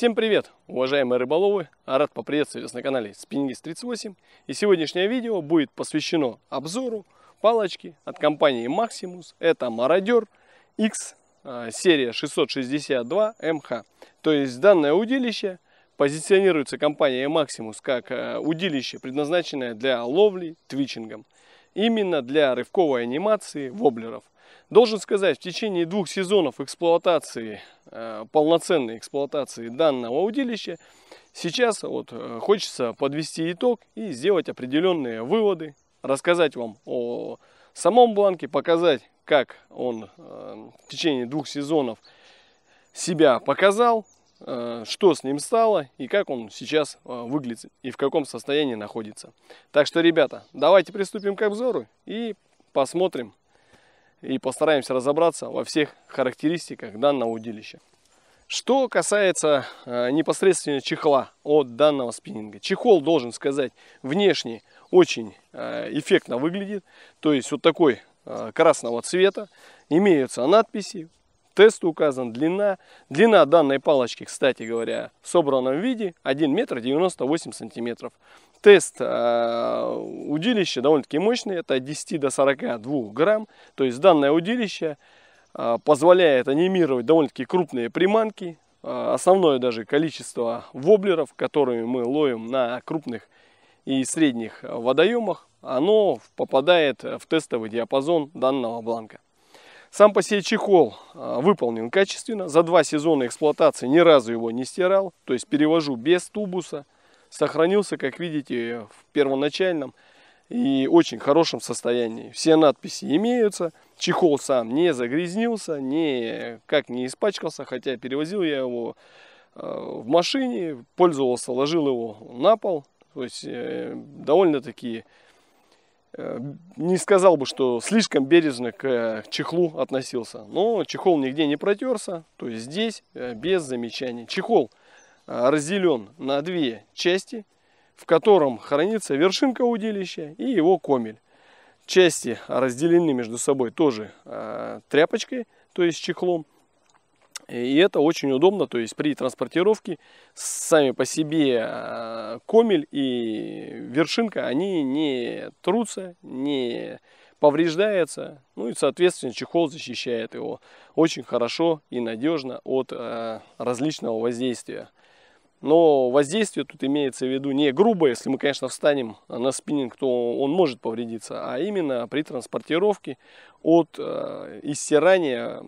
Всем привет, уважаемые рыболовы! А рад поприветствовать вас на канале Спинингист 38. И сегодняшнее видео будет посвящено обзору палочки от компании Maximus. Это Мародер X а, серия 662 МХ. То есть данное удилище позиционируется компанией Maximus как а, удилище, предназначенное для ловли твичингом. Именно для рывковой анимации воблеров – Должен сказать, в течение двух сезонов эксплуатации, э, полноценной эксплуатации данного удилища, сейчас вот э, хочется подвести итог и сделать определенные выводы, рассказать вам о самом бланке, показать, как он э, в течение двух сезонов себя показал, что с ним стало и как он сейчас выглядит и в каком состоянии находится. Так что, ребята, давайте приступим к обзору и посмотрим, и постараемся разобраться во всех характеристиках данного удилища. Что касается э, непосредственно чехла от данного спиннинга. Чехол, должен сказать, внешне очень э, эффектно выглядит. То есть вот такой э, красного цвета. Имеются надписи тесту указан длина. Длина данной палочки, кстати говоря, в собранном виде 1 метр 98 сантиметров. Тест э, удилища довольно-таки мощный, это от 10 до 42 грамм. То есть данное удилище э, позволяет анимировать довольно-таки крупные приманки. Э, основное даже количество воблеров, которыми мы ловим на крупных и средних водоемах, оно попадает в тестовый диапазон данного бланка. Сам по себе чехол а, выполнен качественно. За два сезона эксплуатации ни разу его не стирал. То есть перевожу без тубуса. Сохранился, как видите, в первоначальном и очень хорошем состоянии. Все надписи имеются. Чехол сам не загрязнился, не, как не испачкался. Хотя перевозил я его а, в машине, пользовался, ложил его на пол. То есть э, довольно-таки Э, не сказал бы, что слишком бережно к э, чехлу относился, но чехол нигде не протерся, то есть здесь э, без замечаний. Чехол разделен на две части, в котором хранится вершинка удилища и его комель. Части разделены между собой тоже тряпочкой, то есть чехлом. И это очень удобно, то есть при транспортировке сами по себе э, комель и вершинка, они не трутся, не повреждаются, ну и, соответственно, чехол защищает его очень хорошо и надежно от э, различного воздействия. Но воздействие тут имеется в виду не грубое, если мы, конечно, встанем на спиннинг, то он может повредиться, а именно при транспортировке от э, иссирания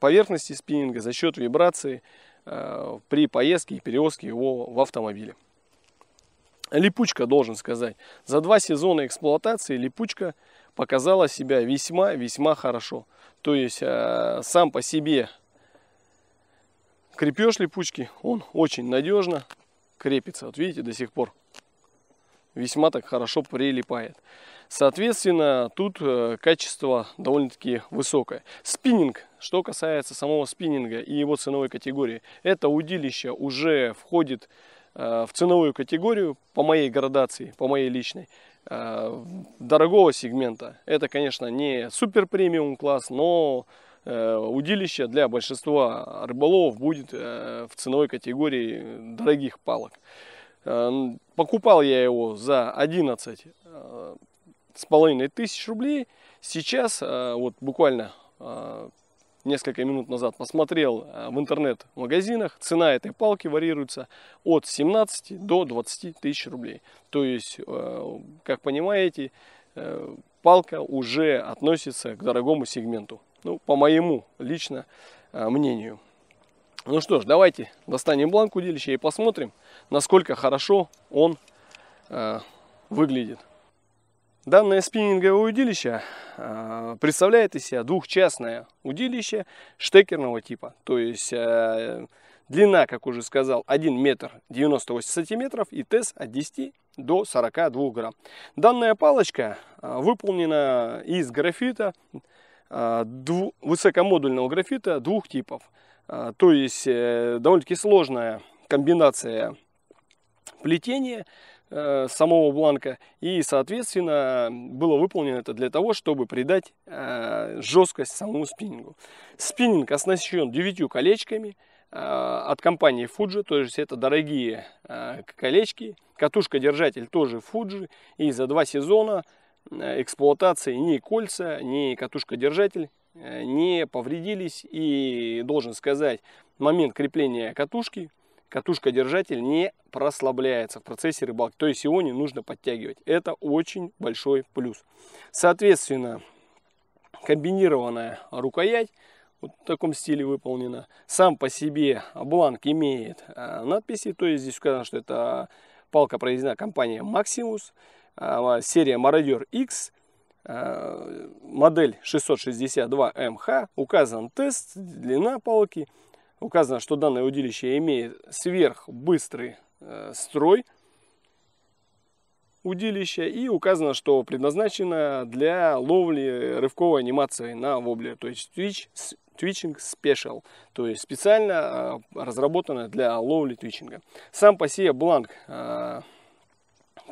поверхности спиннинга за счет вибрации э, при поездке и перевозке его в автомобиле. Липучка, должен сказать, за два сезона эксплуатации липучка показала себя весьма-весьма хорошо. То есть э, сам по себе крепеж липучки, он очень надежно крепится. Вот видите, до сих пор весьма так хорошо прилипает. Соответственно, тут э, качество довольно-таки высокое. Спиннинг, что касается самого спиннинга и его ценовой категории, это удилище уже входит э, в ценовую категорию, по моей градации, по моей личной, э, дорогого сегмента. Это, конечно, не супер премиум класс, но Э, удилище для большинства рыболовов будет э, в ценовой категории дорогих палок. Э, покупал я его за 11 с половиной тысяч рублей. Сейчас, вот буквально несколько минут назад посмотрел в интернет-магазинах, цена этой палки варьируется от 17 до 20 тысяч рублей. То есть, как понимаете, палка уже относится к дорогому сегменту. Ну, по моему лично а, мнению. Ну что ж, давайте достанем бланк удилища и посмотрим, насколько хорошо он э, выглядит. Данное спиннинговое удилище э, представляет из себя двухчастное удилище штекерного типа. То есть э, длина, как уже сказал, 1 метр 98 сантиметров и тест от 10 до 42 грамм. Данная палочка э, выполнена из графита, Э, высокомодульного графита двух типов. Э, то есть э, довольно-таки сложная комбинация плетения самого бланка. И, соответственно, было выполнено это для того, чтобы придать жесткость самому спиннингу. Спиннинг оснащен 9 колечками от компании Fuji, то есть это дорогие колечки. Катушка-держатель тоже Fuji. И за два сезона Э, эксплуатации ни кольца, ни катушка-держатель э, не повредились. И должен сказать, момент крепления катушки, катушка-держатель не прослабляется в процессе рыбалки. То есть его не нужно подтягивать. Это очень большой плюс. Соответственно, комбинированная рукоять вот в таком стиле выполнена. Сам по себе бланк имеет э, надписи, то есть здесь указано, что это палка произведена компанией Maximus серия Marauder X, э, модель 662МХ, эм указан тест, длина палки, указано, что данное удилище имеет сверхбыстрый э, строй удилища и указано, что предназначено для ловли рывковой анимации на вобле, то есть твич, твичинг спешл, то есть специально э, разработанное для ловли твичинга. Сам по себе бланк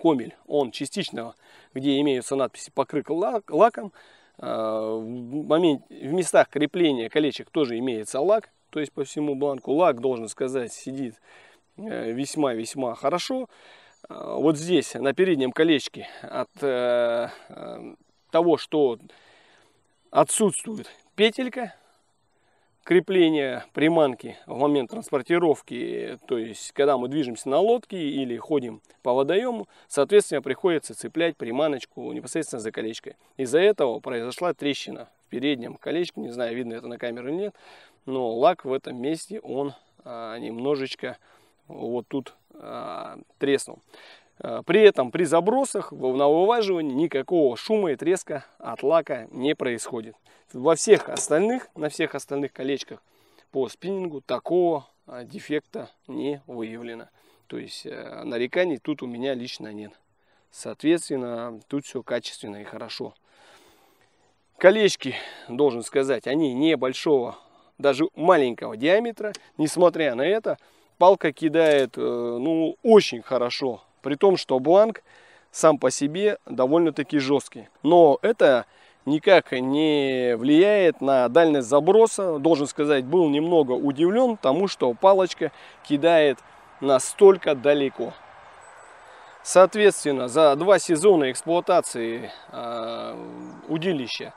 комель, он частично, где имеются надписи покрыт лак, лаком, а, в, момент, в местах крепления колечек тоже имеется лак, то есть по всему бланку лак, должен сказать, сидит весьма-весьма э, хорошо. А, вот здесь, на переднем колечке, от э, э, того, что отсутствует петелька, крепления приманки в момент транспортировки, то есть когда мы движемся на лодке или ходим по водоему, соответственно, приходится цеплять приманочку непосредственно за колечкой. Из-за этого произошла трещина в переднем колечке, не знаю, видно это на камеру или нет, но лак в этом месте, он а, немножечко вот тут а, треснул. Э, при этом при забросах, на вываживании никакого шума и треска от лака не происходит. Во всех остальных, на всех остальных колечках по спиннингу такого э, дефекта не выявлено. То есть э, нареканий тут у меня лично нет. Соответственно, тут все качественно и хорошо. Колечки, должен сказать, они небольшого, даже маленького диаметра. Несмотря на это, палка кидает ну, очень хорошо при том, что бланк сам по себе довольно-таки жесткий. Но это никак не влияет на дальность заброса. Должен сказать, был немного удивлен тому, что палочка кидает настолько далеко. Соответственно, за два сезона эксплуатации э, удилища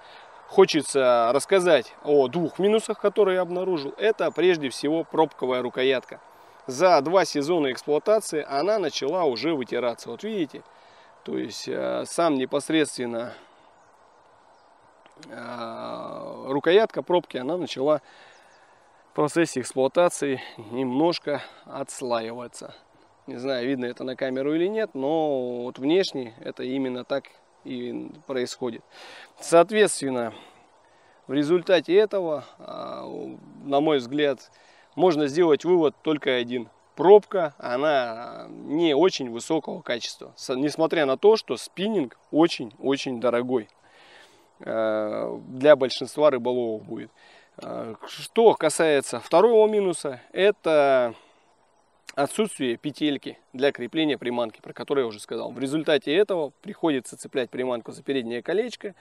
хочется рассказать о двух минусах, которые я обнаружил. Это прежде всего пробковая рукоятка за два сезона эксплуатации она начала уже вытираться. Вот видите, то есть э, сам непосредственно э, рукоятка пробки, она начала в процессе эксплуатации немножко отслаиваться. Не знаю, видно это на камеру или нет, но вот внешне это именно так и происходит. Соответственно, в результате этого, э, на мой взгляд, можно сделать вывод только один. Пробка, она не очень высокого качества, несмотря на то, что спиннинг очень-очень дорогой э, для большинства рыболовов будет. Э, что касается второго минуса, это отсутствие петельки для крепления приманки, про которую я уже сказал. В результате этого приходится цеплять приманку за переднее колечко,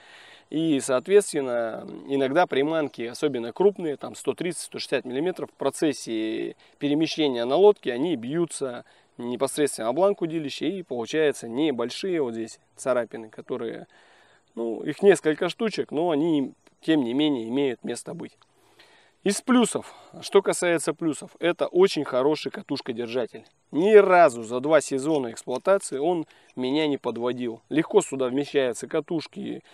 и, соответственно, иногда приманки, особенно крупные, там 130-160 мм, в процессе перемещения на лодке они бьются непосредственно об бланк удилища, и получаются небольшие вот здесь царапины, которые, ну, их несколько штучек, но они, тем не менее, имеют место быть. Из плюсов, что касается плюсов, это очень хороший катушкодержатель. Ни разу за два сезона эксплуатации он меня не подводил. Легко сюда вмещаются катушки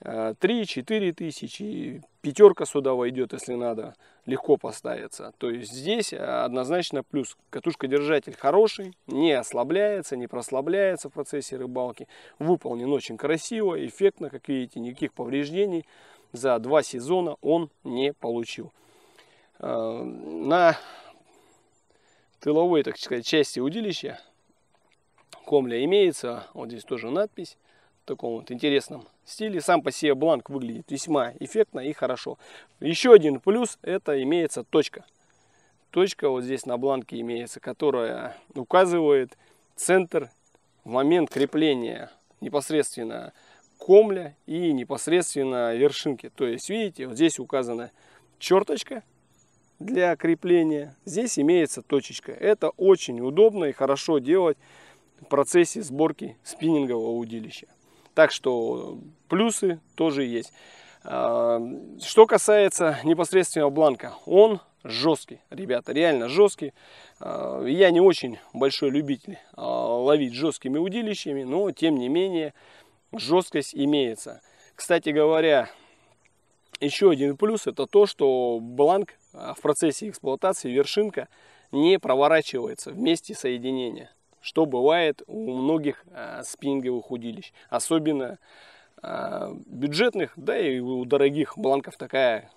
3-4 э, тысячи, пятерка сюда войдет, если надо, легко поставится. То есть здесь э, однозначно плюс. Катушкодержатель хороший, не ослабляется, не прослабляется в процессе рыбалки. Выполнен очень красиво, эффектно, как видите, никаких повреждений за два сезона он не получил. Эм, на тыловой, так сказать, части удилища комля имеется. Вот здесь тоже надпись в таком вот интересном стиле. Сам по себе бланк выглядит весьма эффектно и хорошо. Еще один плюс это имеется точка. Точка вот здесь на бланке имеется, которая указывает центр в момент крепления непосредственно комля и непосредственно вершинки. То есть, видите, вот здесь указана черточка, для крепления. Здесь имеется точечка. Это очень удобно и хорошо делать в процессе сборки спиннингового удилища. Так что плюсы тоже есть. А, что касается непосредственного бланка, он жесткий, ребята, реально жесткий. А, я не очень большой любитель а, ловить жесткими удилищами, но тем не менее жесткость имеется. Кстати говоря, еще один плюс это то, что бланк а, в процессе эксплуатации вершинка не проворачивается вместе соединения, что бывает у многих а, спиннинговых удилищ, особенно а, бюджетных, да и у дорогих бланков такая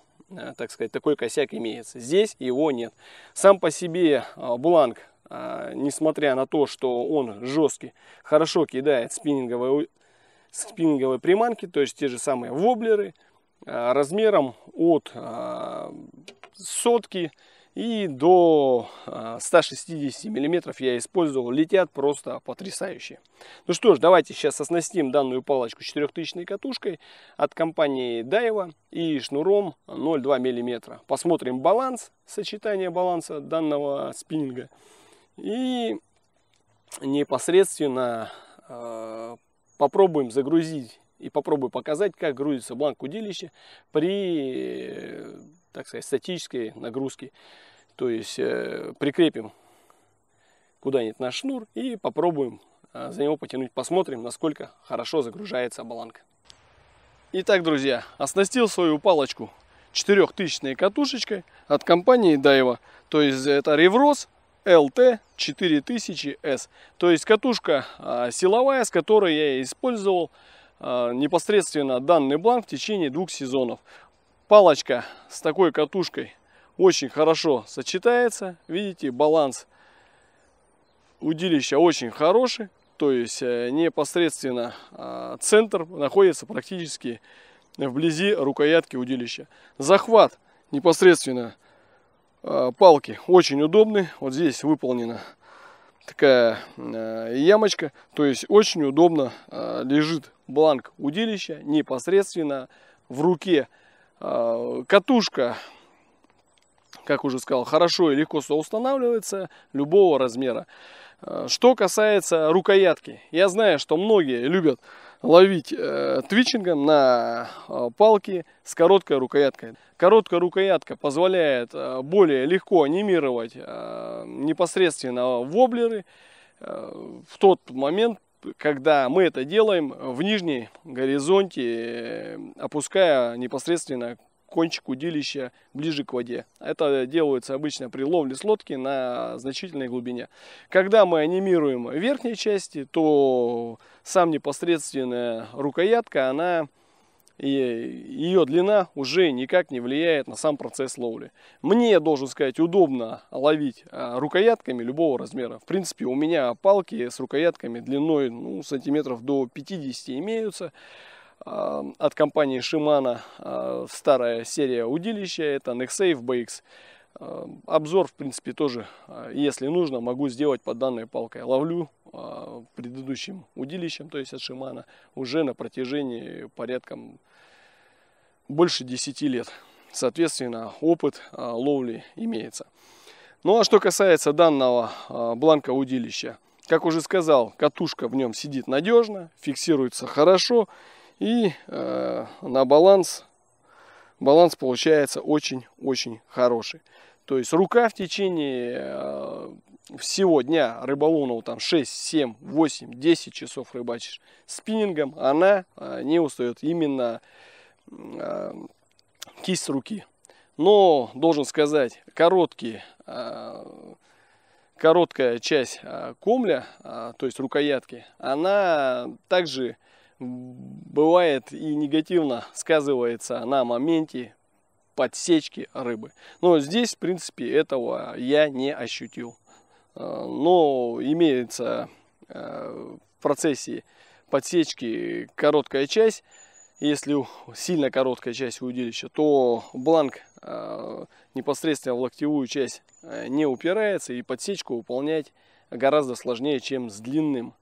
так сказать, такой косяк имеется. Здесь его нет. Сам по себе бланк, несмотря на то, что он жесткий, хорошо кидает спиннинговые, спиннинговые приманки, то есть те же самые воблеры, Э, размером от э, сотки и до 160 э, миллиметров я использовал. Летят просто потрясающие Ну что ж, давайте сейчас оснастим данную палочку 4000 катушкой от компании Дайва и шнуром 0,2 миллиметра. Посмотрим баланс, сочетание баланса данного спиннинга. И непосредственно э, попробуем загрузить и попробую показать, как грузится бланк удилища при, так сказать, статической нагрузке. То есть э, прикрепим куда-нибудь наш шнур и попробуем э, за него потянуть. Посмотрим, насколько хорошо загружается бланк. Итак, друзья, оснастил свою палочку 4000 катушечкой от компании Daiwa. То есть это Revros LT4000S. То есть катушка э, силовая, с которой я использовал Э, непосредственно данный бланк в течение двух сезонов. Палочка с такой катушкой очень хорошо сочетается. Видите, баланс удилища очень хороший. То есть э, непосредственно э, центр находится практически вблизи рукоятки удилища. Захват непосредственно палки очень удобный. Вот здесь выполнена такая ямочка. То есть очень удобно лежит бланк удилища непосредственно в руке. А, катушка, как уже сказал, хорошо и легко соустанавливается любого размера. А, что касается рукоятки, я знаю, что многие любят ловить э, твичингом на э, палке с короткой рукояткой. Короткая рукоятка позволяет э, более легко анимировать э, непосредственно воблеры э, в тот момент, когда мы это делаем в нижней горизонте, опуская непосредственно кончик удилища ближе к воде. Это делается обычно при ловле с лодки на значительной глубине. Когда мы анимируем верхней части, то сам непосредственная рукоятка, она и ее длина уже никак не влияет на сам процесс ловли. Мне, должен сказать, удобно ловить а, рукоятками любого размера. В принципе, у меня палки с рукоятками длиной ну, сантиметров до 50 имеются а, от компании Shimano а, старая серия удилища, это Nexave BX. Э, обзор, в принципе, тоже, э, если нужно, могу сделать под данной палкой. Ловлю э, предыдущим удилищем, то есть от Шимана, уже на протяжении порядком больше 10 лет. Соответственно, опыт ловли имеется. Ну а что касается данного бланка удилища, как уже сказал, катушка в нем сидит надежно, фиксируется хорошо и на баланс баланс получается очень-очень хороший. То есть рука в течение э, всего дня рыболовного, там 6, 7, 8, 10 часов рыбачишь спиннингом, она э, не устает. Именно э, кисть руки. Но, должен сказать, короткие, короткая часть комля, то есть рукоятки, она также бывает и негативно сказывается на моменте подсечки рыбы. Но здесь, в принципе, этого я не ощутил. Э, но имеется э, в процессе подсечки короткая часть. Если сильно короткая часть у удилища, то бланк э, непосредственно в локтевую часть не упирается и подсечку выполнять гораздо сложнее, чем с длинным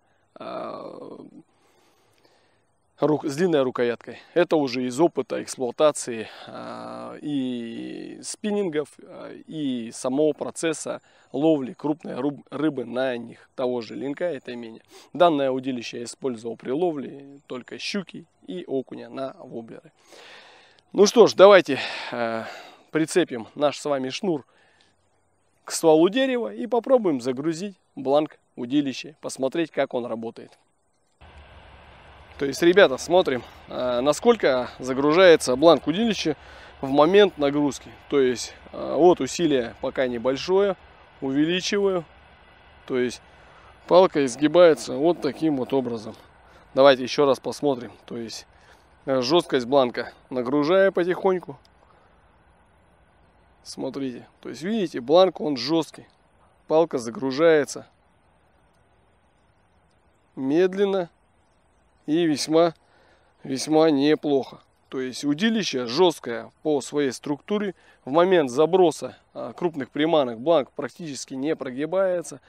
рук, с длинной рукояткой. Это уже из опыта эксплуатации э, и спиннингов, а, и самого процесса ловли крупной рыб, рыбы на них, того же линка и тайменя. Данное удилище я использовал при ловле только щуки и окуня на воблеры. Ну что ж, давайте э, прицепим наш с вами шнур к стволу дерева и попробуем загрузить бланк удилища, посмотреть, как он работает. То есть, ребята, смотрим, э, насколько загружается бланк удилища в момент нагрузки. То есть, э, вот усилие пока небольшое, увеличиваю. То есть, палка изгибается вот таким вот образом. Давайте еще раз посмотрим. То есть, э, жесткость бланка нагружая потихоньку. Смотрите, то есть, видите, бланк он жесткий. Палка загружается медленно и весьма, весьма неплохо. То есть удилище жесткое по своей структуре. В момент заброса а, крупных приманок бланк практически не прогибается.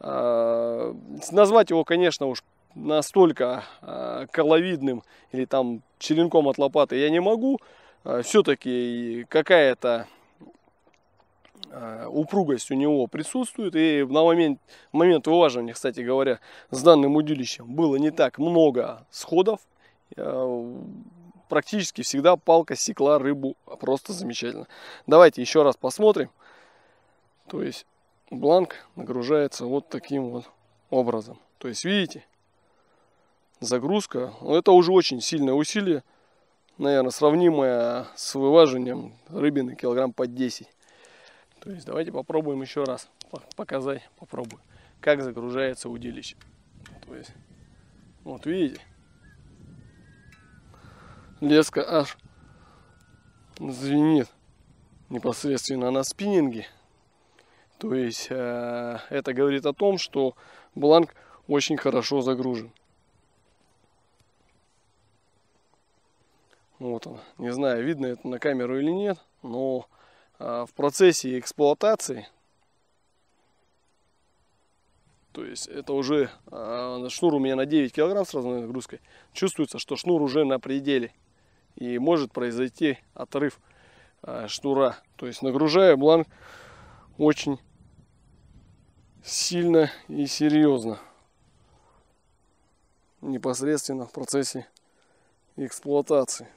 А, назвать его, конечно, уж настолько а, коловидным или там черенком от лопаты я не могу. Все-таки какая-то Э, упругость у него присутствует. И на момент, момент вываживания, кстати говоря, с данным удилищем было не так много сходов. Э, практически всегда палка секла рыбу просто замечательно. Давайте еще раз посмотрим. То есть бланк нагружается вот таким вот образом. То есть видите, загрузка, это уже очень сильное усилие, наверное, сравнимое с вываживанием рыбины килограмм под 10. То есть давайте попробуем еще раз показать, попробую, как загружается удилище. То есть, вот видите, леска аж звенит непосредственно на спиннинге. То есть э, это говорит о том, что бланк очень хорошо загружен. Вот он. Не знаю, видно это на камеру или нет, но а, в процессе эксплуатации, то есть это уже а, шнур у меня на 9 килограмм с разной нагрузкой, чувствуется, что шнур уже на пределе и может произойти отрыв а, шнура. То есть нагружаю бланк очень сильно и серьезно непосредственно в процессе эксплуатации.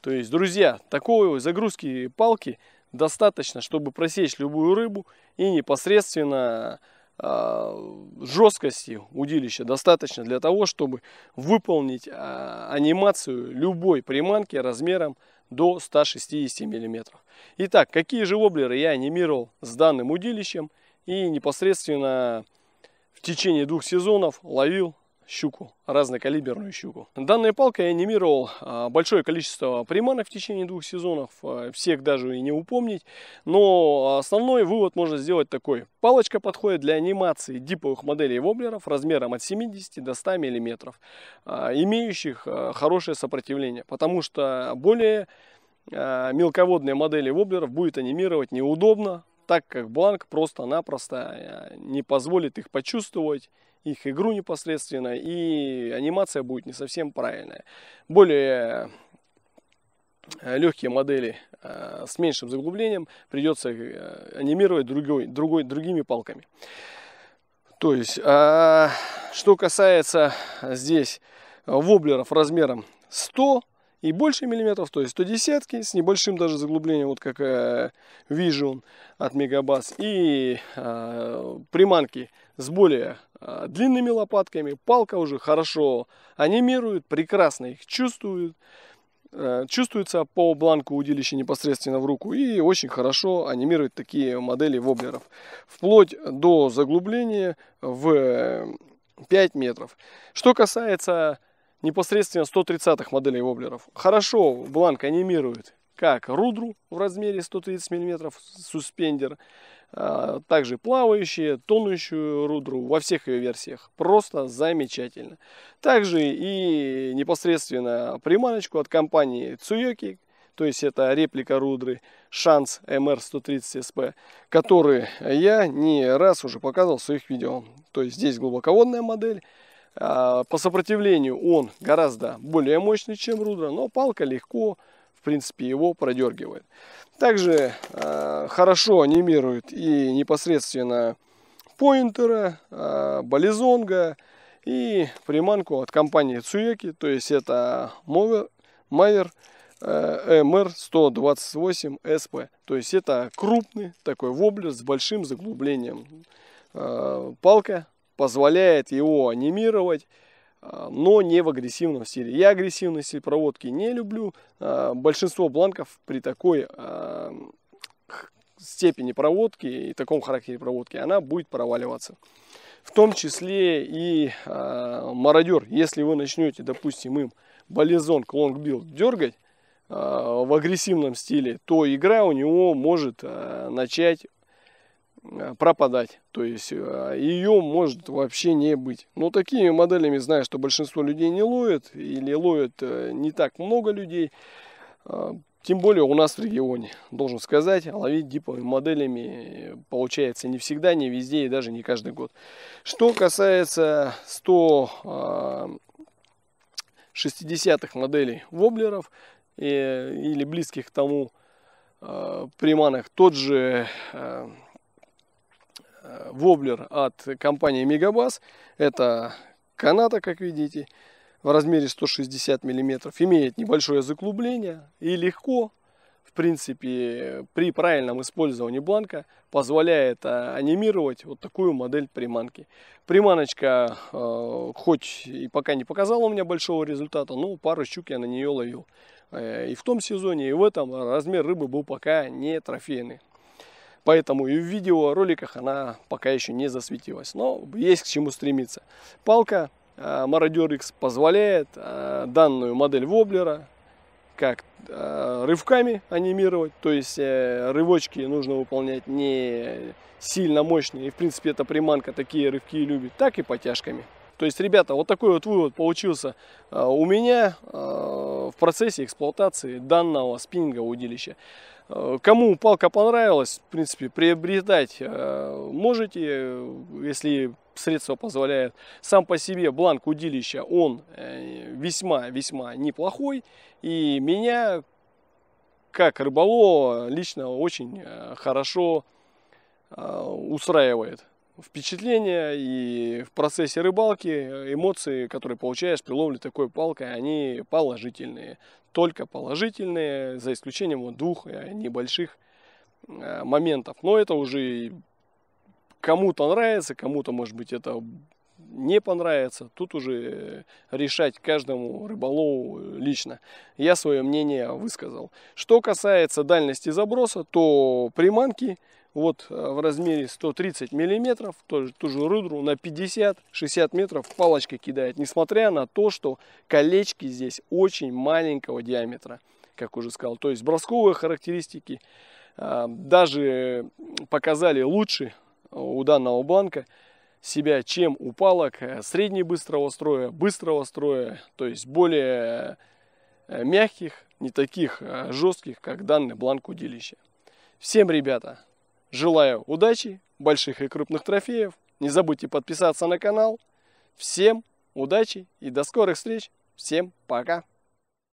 То есть, друзья, такой загрузки палки достаточно, чтобы просечь любую рыбу и непосредственно э, жесткости удилища достаточно для того, чтобы выполнить э, анимацию любой приманки размером до 160 мм. Итак, какие же воблеры я анимировал с данным удилищем и непосредственно в течение двух сезонов ловил щуку, разнокалиберную щуку. Данной палкой я анимировал а, большое количество приманок в течение двух сезонов, а, всех даже и не упомнить, но основной вывод можно сделать такой. Палочка подходит для анимации диповых моделей воблеров размером от 70 до 100 мм, а, имеющих хорошее сопротивление, потому что более мелководные модели воблеров будет анимировать неудобно, так как бланк просто-напросто э, не позволит их почувствовать, их игру непосредственно, и анимация будет не совсем правильная. Более э, легкие модели э, с меньшим заглублением придется анимировать другой, другой, другими палками. То есть, э, что касается здесь воблеров размером 100, и больше миллиметров, то есть 110 с небольшим даже заглублением, вот как э, Vision от Мегабас, и э, приманки с более э, длинными лопатками. Палка уже хорошо анимирует, прекрасно их чувствует. Э, чувствуется по бланку удилища непосредственно в руку и очень хорошо анимирует такие модели воблеров. Вплоть до заглубления в 5 э, метров. Что касается непосредственно 130-х моделей воблеров. Хорошо бланк анимирует как рудру в размере 130 мм, суспендер, а, также плавающие, тонущую рудру во всех ее версиях. Просто замечательно. Также и непосредственно приманочку от компании Цуйоки, то есть это реплика рудры Шанс мр 130 сп который я не раз уже показывал в своих видео. То есть здесь глубоководная модель, а, по сопротивлению он гораздо более мощный, чем Рудра, но палка легко, в принципе, его продергивает. Также а, хорошо анимирует и непосредственно поинтера, а, бализонга и приманку от компании Цуеки, то есть это Мовер, Майер Mr 128 SP, То есть это крупный такой воблер с большим заглублением. Э, палка позволяет его анимировать, а, но не в агрессивном стиле. Я агрессивный стиль проводки не люблю. А, большинство бланков при такой а, степени проводки и таком характере проводки она будет проваливаться. В том числе и мародер. Если вы начнете, допустим, им балезон лонгбилл дергать в агрессивном стиле, то игра у него может начать Э, пропадать. То есть э, ее может вообще не быть. Но такими моделями знаю, что большинство людей не ловят или ловят э, не так много людей. Тем более у нас в регионе, должен сказать, ловить диповыми моделями получается не всегда, не везде и даже не каждый год. Что касается 160-х а, моделей воблеров или близких к тому приманок, тот же воблер от компании Мегабас. Это каната, как видите, в размере 160 мм. Имеет небольшое заклубление и легко, в принципе, при правильном использовании бланка позволяет э, анимировать вот такую модель приманки. Приманочка э, хоть и пока не показала у меня большого результата, но пару щук я на нее ловил. Э, и в том сезоне, и в этом размер рыбы был пока не трофейный. Поэтому и в видеороликах она пока еще не засветилась. Но есть к чему стремиться. Палка э, Marauder X позволяет э, данную модель воблера как э, рывками анимировать, то есть рывочки нужно выполнять не сильно мощные, и в принципе эта приманка такие рывки любит, так и потяжками. То есть, ребята, вот такой вот вывод получился а, у меня а, в процессе эксплуатации данного спиннингового удилища. А, кому палка понравилась, в принципе, приобретать можете, если средства позволяют. Сам по себе бланк удилища, он весьма-весьма э, неплохой. И меня, как рыболова, лично очень э, хорошо устраивает впечатления и в процессе рыбалки э, эмоции, которые получаешь при ловле такой палкой, они положительные. Только положительные, за исключением вот двух э, небольших э, моментов. Но это уже кому-то нравится, кому-то, может быть, это не понравится, тут уже решать каждому рыболову лично. Я свое мнение высказал. Что касается дальности заброса, то приманки – вот э, в размере 130 миллиметров, тоже ту же рудру на 50-60 метров палочкой кидает, несмотря на то, что колечки здесь очень маленького диаметра, как уже сказал. То есть бросковые характеристики э, даже показали лучше э, у данного банка себя, чем у палок э, среднебыстрого строя, быстрого строя, то есть более мягких, не таких жестких, как данный бланк удилища. Всем, ребята, Желаю удачи, больших и крупных трофеев. Не забудьте подписаться на канал. Всем удачи и до скорых встреч. Всем пока.